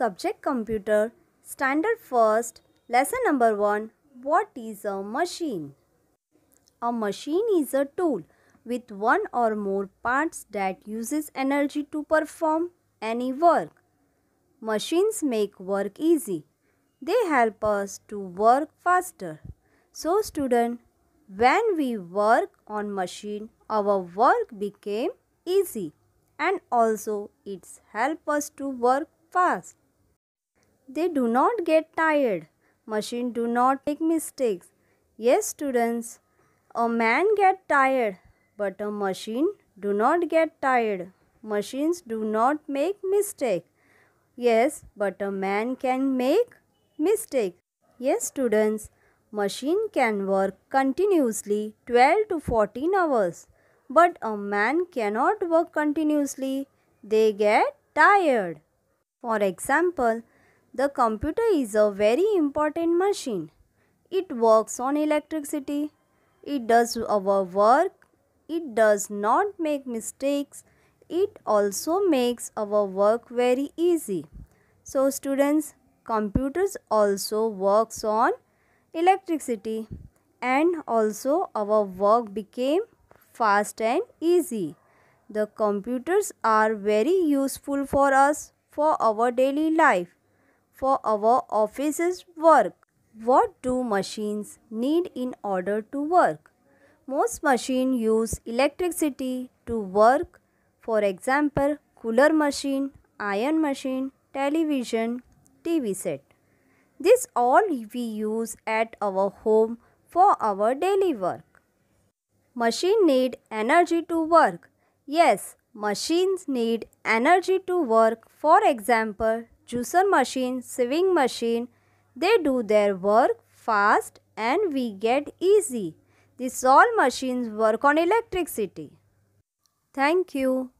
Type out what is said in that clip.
Subject Computer Standard First Lesson number 1 What is a machine? A machine is a tool with one or more parts that uses energy to perform any work. Machines make work easy. They help us to work faster. So student, when we work on machine, our work became easy and also it's help us to work fast. They do not get tired. Machine do not make mistakes. Yes, students, a man get tired, but a machine do not get tired. Machines do not make mistake. Yes, but a man can make mistake. Yes, students, machine can work continuously 12 to 14 hours, but a man cannot work continuously. They get tired. For example, the computer is a very important machine. It works on electricity. It does our work. It does not make mistakes. It also makes our work very easy. So students, computers also works on electricity and also our work became fast and easy. The computers are very useful for us for our daily life for our office's work. What do machines need in order to work? Most machines use electricity to work. For example, cooler machine, iron machine, television, TV set. This all we use at our home for our daily work. Machine need energy to work. Yes, machines need energy to work. For example, juicer machine, sewing machine, they do their work fast and we get easy. These all machines work on electricity. Thank you.